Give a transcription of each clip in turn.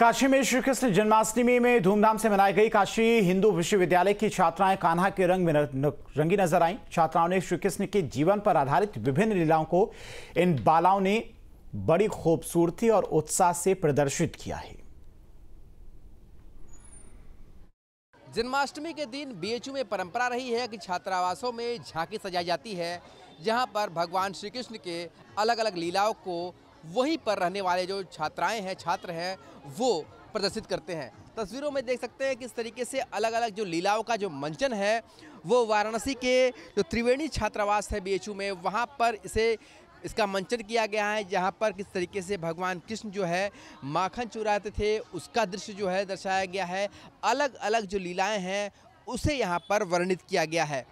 काशी में श्री कृष्ण जन्माष्टमी में धूमधाम से मनाई गई काशी हिंदू विश्वविद्यालय की छात्राएं कान्हा के रंग में रंगी नजर आईं छात्राओं ने श्री कृष्ण के जीवन पर आधारित विभिन्न लीलाओं को इन बालाओं ने बड़ी खूबसूरती और उत्साह से प्रदर्शित किया है जन्माष्टमी के दिन बीएचयू में परंपरा रही है कि छात्रावासों में झांकी सजाई जाती है जहाँ पर भगवान श्री कृष्ण के अलग अलग लीलाओं को वहीं पर रहने वाले जो छात्राएं हैं छात्र हैं वो प्रदर्शित करते हैं तस्वीरों में देख सकते हैं किस तरीके से अलग अलग जो लीलाओं का जो मंचन है वो वाराणसी के जो त्रिवेणी छात्रावास है बी में वहाँ पर इसे इसका मंचन किया गया है जहाँ पर किस तरीके से भगवान कृष्ण जो है माखन चुराते थे उसका दृश्य जो है दर्शाया गया है अलग अलग जो लीलाएं हैं उसे यहाँ पर वर्णित किया गया है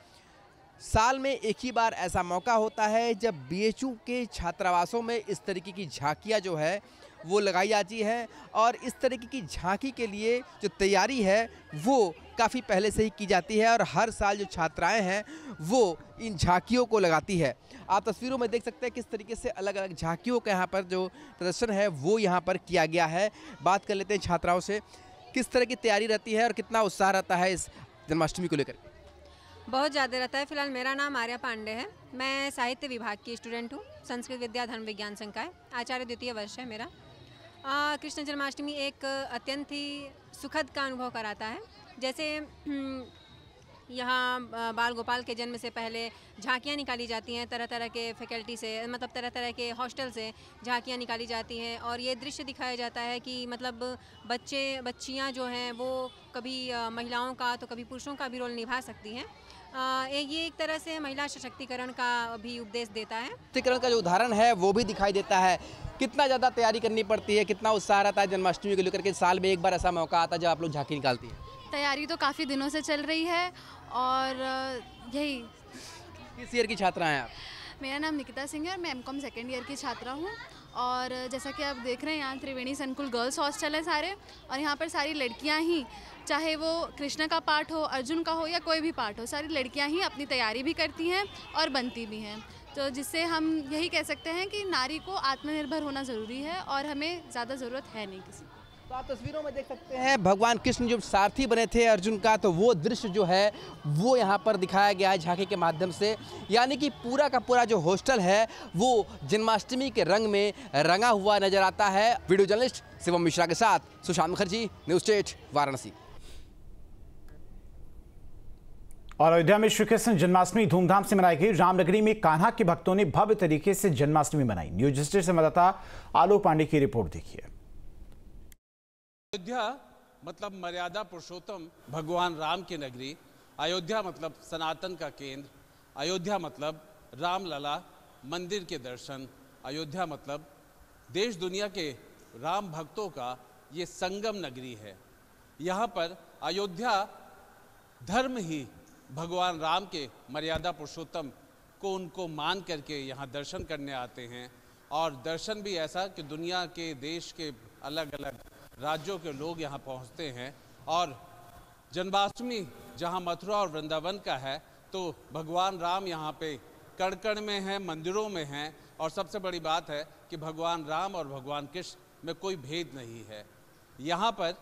साल में एक ही बार ऐसा मौका होता है जब बीएचयू के छात्रावासों में इस तरीके की झांकियाँ जो है वो लगाई जाती है और इस तरीके की झांकी के लिए जो तैयारी है वो काफ़ी पहले से ही की जाती है और हर साल जो छात्राएं हैं वो इन झांकियों को लगाती है आप तस्वीरों में देख सकते हैं किस तरीके से अलग अलग झांकियों का यहाँ पर जो प्रदर्शन है वो यहाँ पर किया गया है बात कर लेते हैं छात्राओं से किस तरह की तैयारी रहती है और कितना उत्साह रहता है इस जन्माष्टमी को लेकर बहुत ज़्यादा रहता है फिलहाल मेरा नाम आर्या पांडे है मैं साहित्य विभाग की स्टूडेंट हूँ संस्कृत विद्या धर्म विज्ञान संकाय आचार्य द्वितीय वर्ष है मेरा कृष्ण जन्माष्टमी एक अत्यंत ही सुखद का अनुभव कराता है जैसे हम्म, यहाँ बाल गोपाल के जन्म से पहले झांकियाँ निकाली जाती हैं तरह तरह के फैकल्टी से मतलब तरह तरह के हॉस्टल से झांकियाँ निकाली जाती हैं और ये दृश्य दिखाया जाता है कि मतलब बच्चे बच्चियाँ जो हैं वो कभी महिलाओं का तो कभी पुरुषों का भी रोल निभा सकती हैं ये एक तरह से महिला सशक्तिकरण का भी उपदेश देता है सशक्तिकरण का जो उदाहरण है वो भी दिखाई देता है कितना ज़्यादा तैयारी करनी पड़ती है कितना उत्साह रहता है जन्माष्टमी को लेकर के साल में एक बार ऐसा मौका आता है जब आप लोग झांकी निकालती है तैयारी तो काफ़ी दिनों से चल रही है और यही किस ईयर की छात्रा हैं आप मेरा नाम निकिता सिंह है और मैं एम कॉम सेकेंड ईयर की छात्रा हूँ और जैसा कि आप देख रहे हैं यहाँ त्रिवेणी संकुल गर्ल्स हॉस्टल है सारे और यहाँ पर सारी लड़कियाँ ही चाहे वो कृष्ण का पाठ हो अर्जुन का हो या कोई भी पाठ हो सारी लड़कियाँ ही अपनी तैयारी भी करती हैं और बनती भी हैं तो जिससे हम यही कह सकते हैं कि नारी को आत्मनिर्भर होना ज़रूरी है और हमें ज़्यादा ज़रूरत है नहीं किसी तो आप तस्वीरों में देख सकते हैं भगवान कृष्ण जो सारथी बने थे अर्जुन का तो वो दृश्य जो है वो यहाँ पर दिखाया गया है झांकी के माध्यम से यानी कि पूरा का पूरा जो हॉस्टल है वो जन्माष्टमी के रंग में रंगा हुआ नजर आता है वीडियो जर्नलिस्ट शिवम मिश्रा के साथ सुशांत मुखर्जी न्यूज स्टेट वाराणसी और अयोध्या में श्री कृष्ण जन्माष्टमी धूमधाम से मनाई गई रामनगरी में कान्हा के भक्तों ने भव्य तरीके से जन्माष्टमी मनाई न्यूज स्टेट संवाददाता आलोक पांडे की रिपोर्ट देखिए अयोध्या मतलब मर्यादा पुरुषोत्तम भगवान राम की नगरी अयोध्या मतलब सनातन का केंद्र अयोध्या मतलब रामलला मंदिर के दर्शन अयोध्या मतलब देश दुनिया के राम भक्तों का ये संगम नगरी है यहाँ पर अयोध्या धर्म ही भगवान राम के मर्यादा पुरुषोत्तम को उनको मान करके यहाँ दर्शन करने आते हैं और दर्शन भी ऐसा कि दुनिया के देश के अलग अलग राज्यों के लोग यहाँ पहुँचते हैं और जन्माष्टमी जहाँ मथुरा और वृंदावन का है तो भगवान राम यहाँ पे कड़कड़ में हैं मंदिरों में हैं और सबसे बड़ी बात है कि भगवान राम और भगवान कृष्ण में कोई भेद नहीं है यहाँ पर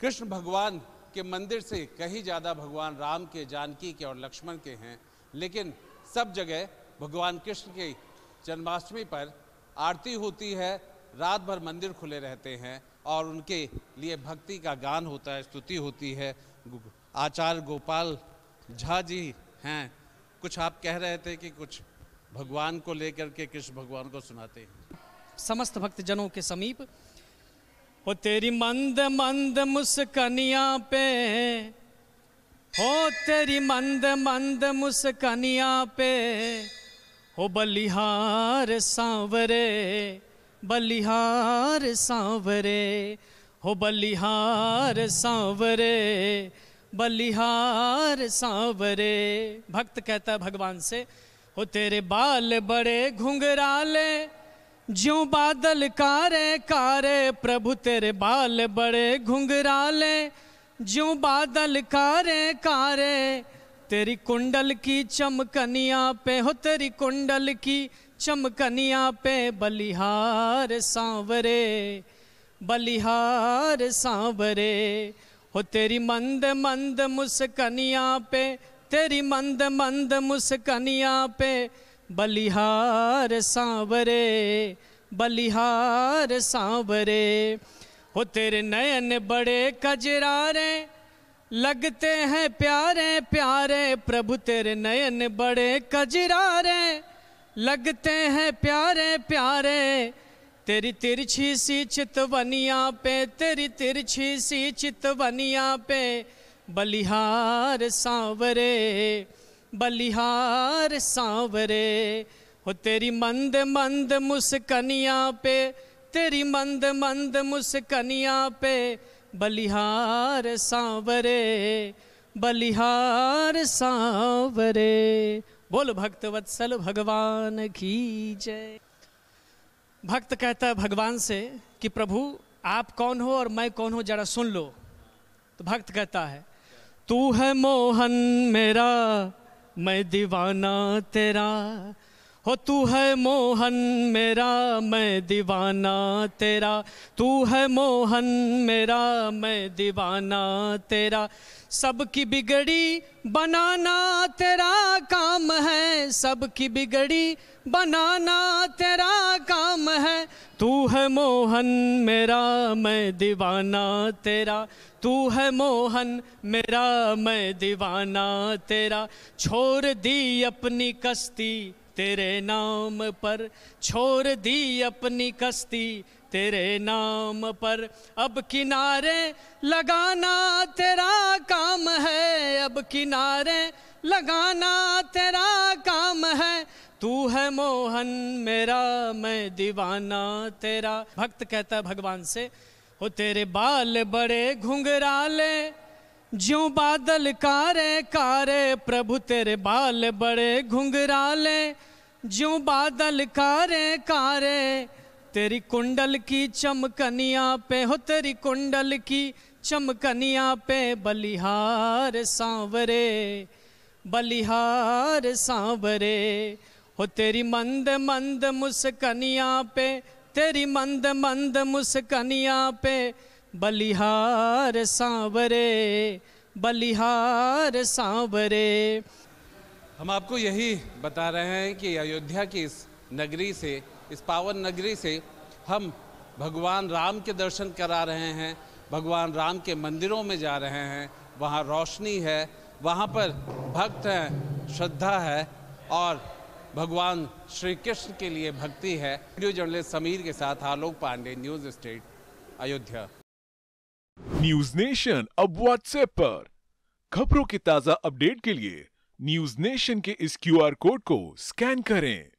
कृष्ण भगवान के मंदिर से कहीं ज़्यादा भगवान राम के जानकी के और लक्ष्मण के हैं लेकिन सब जगह भगवान कृष्ण के जन्माष्टमी पर आरती होती है रात भर मंदिर खुले रहते हैं और उनके लिए भक्ति का गान होता है स्तुति होती है आचार्य गोपाल झा जी हैं कुछ आप कह रहे थे कि कुछ भगवान को लेकर के कृष्ण भगवान को सुनाते हैं समस्त भक्तजनों के समीप हो तेरी मंद मंद मुस्कनिया पे हो तेरी मंद मंद मुस्कनिया पे हो बलिहार सांवरे बलिहार सांवरे हो बलिहार सांवरे बलिहार सांवरे भक्त कहता है भगवान से हो तेरे बाल बड़े घुंघराले ज्यो बादल कारे कारे प्रभु तेरे बाल बड़े घुंघराले ज्यो बादल कारे कारे तेरी कुंडल की चमकनिया पे हो तेरी कुंडल की चमकनिया पे बलिहार सांवरे बलिहार सांवरे हो तेरी मंद मंद मुस्कनिया पे तेरी मंद मंद मुस्कनिया पे बलिहार सांवरे बलिहार सांवरे हो तेरे नयन बड़े कजरारे लगते हैं प्यारे प्यारे प्रभु तेरे नयन बड़े कजरारे लगते हैं प्यारे प्यारे तेरी तिरछी सी चितवनिया पे तेरी तिरछी सी चितवनिया पे बलिहार सांवरे बलिहार सांवरे हो तेरी मंद मंद मुस्कनिया पे तेरी मंद मंद मुस्कनिया पे बलिहार सांवरे बलिहार सांवरे बोल भक्तवत्सल भगवान की जय भक्त कहता है भगवान से कि प्रभु आप कौन हो और मैं कौन हो जरा सुन लो तो भक्त कहता है तू है मोहन मेरा मैं दीवाना तेरा हो तू है मोहन मेरा मैं दीवाना तेरा तू है मोहन मेरा मैं दीवाना तेरा सबकी बिगड़ी बनाना तेरा काम है सबकी बिगड़ी बनाना तेरा काम है तू है मोहन मेरा मैं दीवाना तेरा तू है मोहन मेरा मैं दीवाना तेरा छोड़ दी अपनी कश्ती तेरे नाम पर छोड़ दी अपनी कश्ती तेरे नाम पर अब किनारे लगाना तेरा काम है अब किनारे लगाना तेरा काम है तू है मोहन मेरा मैं दीवाना तेरा भक्त कहता है भगवान से हो तेरे बाल बड़े घुंघराले ज्यो बादल कारे कारे प्रभु तेरे बाल बड़े घुंघराले ज्यो बादल कारे कारे तेरी कुंडल की चमकनिया पे हो तेरी कुंडल की चमकनिया पे बलिहार सांवरे बलिहार सांवरे हो तेरी मंद मंद मुस्कनिया पे तेरी मंद मंद मुस्कनिया पे बलिहार सांवरे बलिहार सांवरे हम आपको यही बता रहे हैं कि अयोध्या की इस नगरी से इस पावन नगरी से हम भगवान राम के दर्शन करा रहे हैं भगवान राम के मंदिरों में जा रहे हैं वहाँ रोशनी है वहाँ पर भक्त हैं श्रद्धा है और भगवान श्री कृष्ण के लिए भक्ति है वीडियो जर्नलिस्ट समीर के साथ Alok Pandey News State Ayodhya News Nation अब व्हाट्सएप पर खबरों के ताजा अपडेट के लिए न्यूज नेशन के इस क्यूआर कोड को स्कैन करें